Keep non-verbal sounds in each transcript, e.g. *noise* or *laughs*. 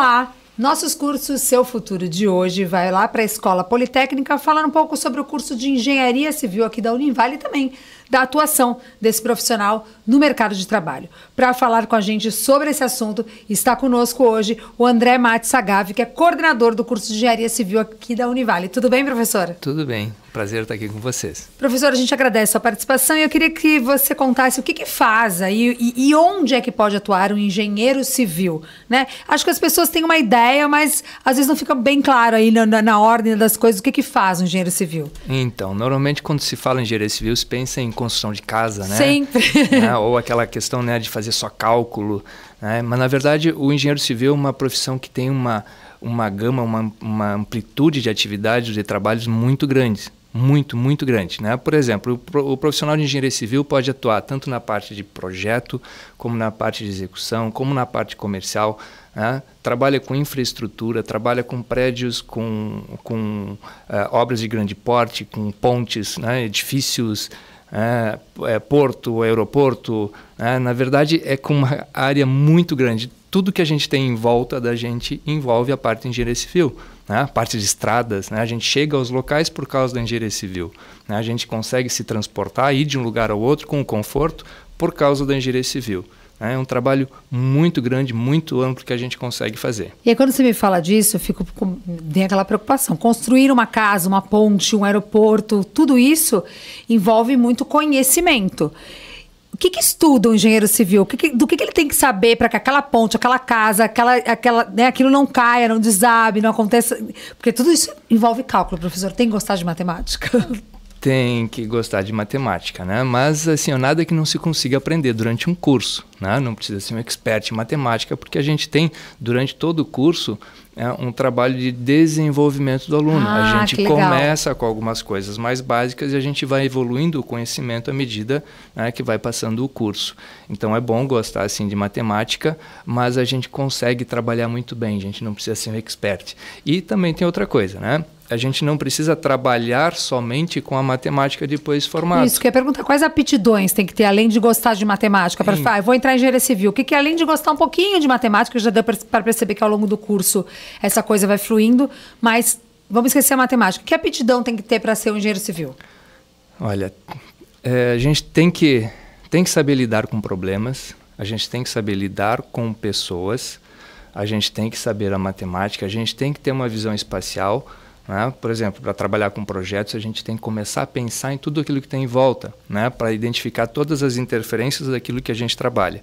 Olá! Nossos cursos Seu Futuro de hoje vai lá para a Escola Politécnica falar um pouco sobre o curso de Engenharia Civil aqui da Univale também da atuação desse profissional no mercado de trabalho. Para falar com a gente sobre esse assunto, está conosco hoje o André Matos Agave que é coordenador do curso de Engenharia Civil aqui da Univale. Tudo bem, professora? Tudo bem. Prazer estar aqui com vocês. Professora, a gente agradece a sua participação e eu queria que você contasse o que, que faz aí e, e onde é que pode atuar um engenheiro civil, né? Acho que as pessoas têm uma ideia, mas às vezes não fica bem claro aí na, na, na ordem das coisas o que, que faz um engenheiro civil. Então, normalmente quando se fala em engenharia civil, se pensa em construção de casa, né? Sempre. *laughs* Né? Ou aquela questão né, de fazer só cálculo. Né? Mas, na verdade, o engenheiro civil é uma profissão que tem uma, uma gama, uma, uma amplitude de atividades, de trabalhos muito grandes muito, muito grande. Né? Por exemplo, o profissional de engenharia civil pode atuar tanto na parte de projeto, como na parte de execução, como na parte comercial. Né? Trabalha com infraestrutura, trabalha com prédios, com, com uh, obras de grande porte, com pontes, né? edifícios, é, é porto, é aeroporto. na verdade, é com uma área muito grande. Tudo que a gente tem em volta da gente envolve a parte de engenharia civil, né? a parte de estradas. Né? A gente chega aos locais por causa da engenharia civil. Né? A gente consegue se transportar, ir de um lugar ao outro com conforto por causa da engenharia civil. É um trabalho muito grande, muito amplo que a gente consegue fazer. E aí, quando você me fala disso, eu fico com aquela preocupação. Construir uma casa, uma ponte, um aeroporto, tudo isso envolve muito conhecimento. O que, que estuda o um engenheiro civil? Que que, do que, ele tem que saber para que aquela ponte, aquela casa, aquela, aquela, né, aquilo não caia, não desabe, não aconteça? Porque tudo isso envolve cálculo, professor. Tem que gostar de matemática tem que gostar de matemática, né? Mas assim, nada que não se consiga aprender durante um curso, né? Não precisa ser um expert em matemática, porque a gente tem durante todo o curso é, um trabalho de desenvolvimento do aluno. Ah, a gente começa com algumas coisas mais básicas e a gente vai evoluindo o conhecimento à medida né, que vai passando o curso. Então é bom gostar assim de matemática, mas a gente consegue trabalhar muito bem. A gente não precisa ser um expert. E também tem outra coisa, né? a gente não precisa trabalhar somente com a matemática depois formada. Isso, que é perguntar quais aptidões tem que ter além de gostar de matemática? Para ah, vou entrar em engenharia civil. O que, que além de gostar um pouquinho de matemática, já deu para perceber que ao longo do curso essa coisa vai fluindo, mas vamos esquecer a matemática. Que aptidão tem que ter para ser um engenheiro civil? Olha, é, a gente tem que, tem que saber lidar com problemas, a gente tem que saber lidar com pessoas, a gente tem que saber a matemática, a gente tem que ter uma visão espacial né? Por exemplo, para trabalhar com projetos, a gente tem que começar a pensar em tudo aquilo que tem em volta, né? para identificar todas as interferências daquilo que a gente trabalha.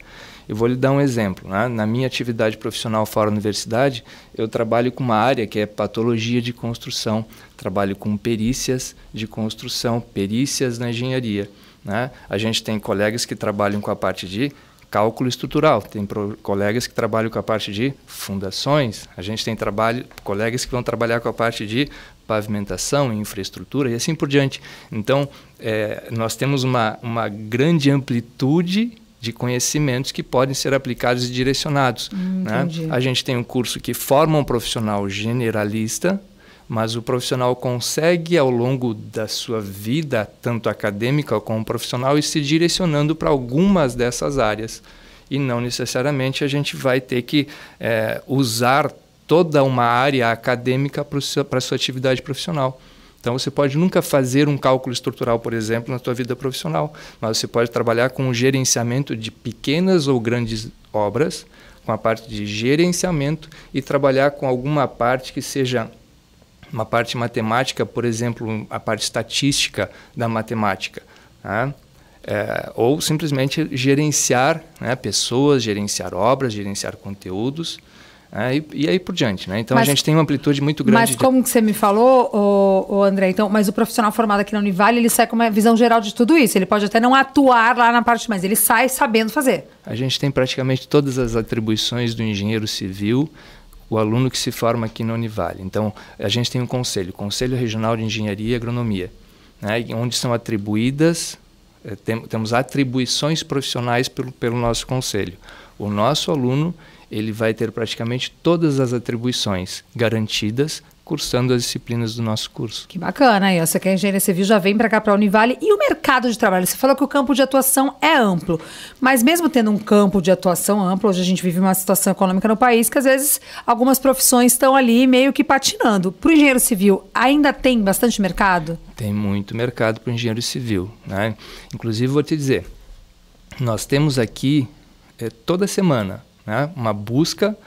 Eu vou lhe dar um exemplo. Né? Na minha atividade profissional fora da universidade, eu trabalho com uma área que é patologia de construção, trabalho com perícias de construção, perícias na engenharia. Né? A gente tem colegas que trabalham com a parte de cálculo estrutural. Tem pro, colegas que trabalham com a parte de fundações, a gente tem trabalho, colegas que vão trabalhar com a parte de pavimentação, infraestrutura e assim por diante. Então, é, nós temos uma, uma grande amplitude de conhecimentos que podem ser aplicados e direcionados. Hum, né? A gente tem um curso que forma um profissional generalista, mas o profissional consegue ao longo da sua vida, tanto acadêmica como profissional, ir se direcionando para algumas dessas áreas. E não necessariamente a gente vai ter que é, usar toda uma área acadêmica para a sua atividade profissional. Então você pode nunca fazer um cálculo estrutural, por exemplo, na sua vida profissional, mas você pode trabalhar com o gerenciamento de pequenas ou grandes obras, com a parte de gerenciamento e trabalhar com alguma parte que seja uma parte matemática, por exemplo, a parte estatística da matemática. Né? É, ou simplesmente gerenciar né, pessoas, gerenciar obras, gerenciar conteúdos. É, e, e, aí por diante, né? Então mas, a gente tem uma amplitude muito grande. Mas como de... que você me falou, o, André, então, mas o profissional formado aqui na Univale, ele sai com uma visão geral de tudo isso. Ele pode até não atuar lá na parte, mas ele sai sabendo fazer. A gente tem praticamente todas as atribuições do engenheiro civil, o aluno que se forma aqui na Univale. Então, a gente tem um conselho, Conselho Regional de Engenharia e Agronomia, né, onde são atribuídas, eh, tem, temos atribuições profissionais pelo, pelo nosso conselho. O nosso aluno ele vai ter praticamente todas as atribuições garantidas cursando as disciplinas do nosso curso. Que bacana, e você que é engenharia civil já vem para cá para a Univale. E o mercado de trabalho? Você falou que o campo de atuação é amplo, mas mesmo tendo um campo de atuação amplo, hoje a gente vive uma situação econômica no país que às vezes algumas profissões estão ali meio que patinando. Para o engenheiro civil, ainda tem bastante mercado? Tem muito mercado para o engenheiro civil. Né? Inclusive, vou te dizer, nós temos aqui é, toda semana né, uma busca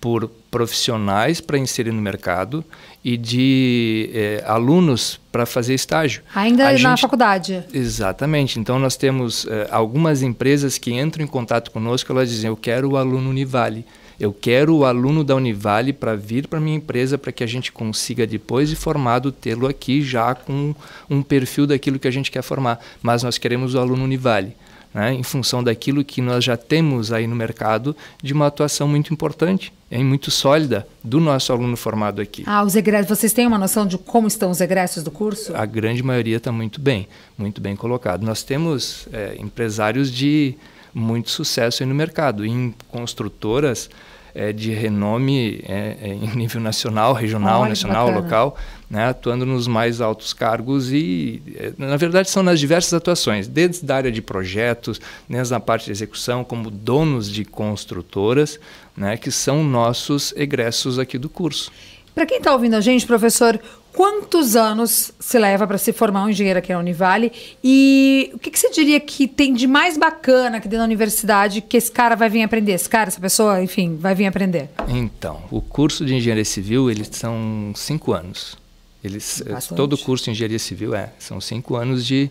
por profissionais para inserir no mercado e de é, alunos para fazer estágio. Ainda a na gente... faculdade. Exatamente. Então nós temos é, algumas empresas que entram em contato conosco, elas dizem: "Eu quero o aluno Univale". Eu quero o aluno da Univale para vir para minha empresa para que a gente consiga depois de formado tê-lo aqui já com um perfil daquilo que a gente quer formar. Mas nós queremos o aluno Univale né, em função daquilo que nós já temos aí no mercado, de uma atuação muito importante e muito sólida do nosso aluno formado aqui. Ah, os egressos, vocês têm uma noção de como estão os egressos do curso? A grande maioria está muito bem, muito bem colocado. Nós temos é, empresários de muito sucesso aí no mercado, em construtoras é, de renome é, é, em nível nacional, regional, nacional, bacana. local, né, atuando nos mais altos cargos e, é, na verdade, são nas diversas atuações, desde da área de projetos, desde né, na parte de execução, como donos de construtoras, né, que são nossos egressos aqui do curso. Para quem está ouvindo a gente, professor, Quantos anos se leva para se formar um engenheiro aqui na Univale? E o que, que, você diria que tem de mais bacana aqui dentro da universidade que esse cara vai vir aprender? Esse cara, essa pessoa, enfim, vai vir aprender? Então, o curso de engenharia civil, eles são cinco anos. Eles, eh, todo o curso de engenharia civil é. São cinco anos de,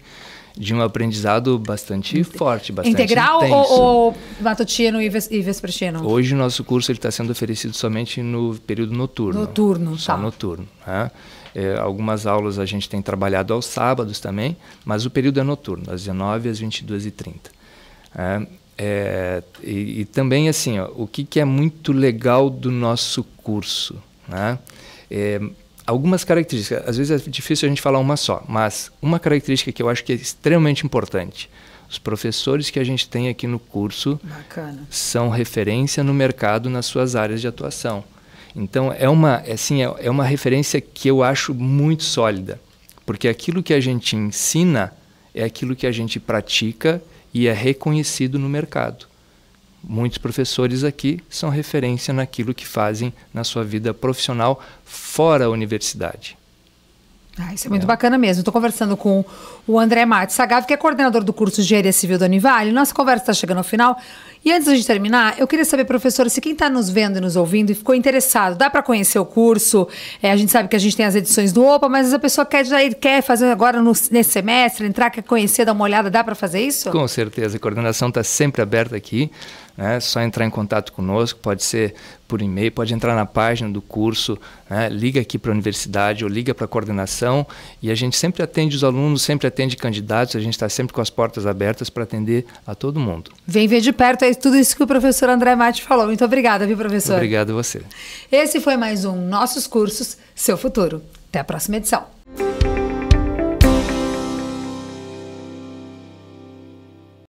de um aprendizado bastante Inte forte, bastante Integral intenso. ou, ou matutino e, ves, e vespertino? Hoje o nosso curso está sendo oferecido somente no período noturno. Noturno, só tá. noturno. Né? É, algumas aulas a gente tem trabalhado aos sábados também, mas o período é noturno, às 19 às 22h30. É, é, e, e, também, assim, ó, o que, que é muito legal do nosso curso? Né? É, algumas características. Às vezes é difícil a gente falar uma só, mas uma característica que eu acho que é extremamente importante. Os professores que a gente tem aqui no curso Bacana. são referência no mercado nas suas áreas de atuação. Então é uma, é assim, é, é uma referência que eu acho muito sólida, porque aquilo que a gente ensina é aquilo que a gente pratica e é reconhecido no mercado. Muitos professores aqui são referência naquilo que fazem na sua vida profissional fora a universidade. Ah, isso é muito é. bacana mesmo. Estou conversando com o André Matos Sagado, que é coordenador do curso de Engenharia Civil da Univale. Nossa conversa está chegando ao final e antes de terminar, eu queria saber, professora, se quem está nos vendo e nos ouvindo e ficou interessado, dá para conhecer o curso? É, a gente sabe que a gente tem as edições do OPA, mas a pessoa quer, já, quer fazer agora no, nesse semestre, entrar, quer conhecer, dar uma olhada, dá para fazer isso? Com certeza, a coordenação está sempre aberta aqui. É só entrar em contato conosco, pode ser por e-mail, pode entrar na página do curso, né? liga aqui para a universidade ou liga para a coordenação e a gente sempre atende os alunos, sempre atende candidatos, a gente está sempre com as portas abertas para atender a todo mundo. Vem ver de perto aí tudo isso que o professor André Mate falou. Muito obrigada, viu, professor? Obrigado a você. Esse foi mais um Nossos Cursos, Seu Futuro. Até a próxima edição.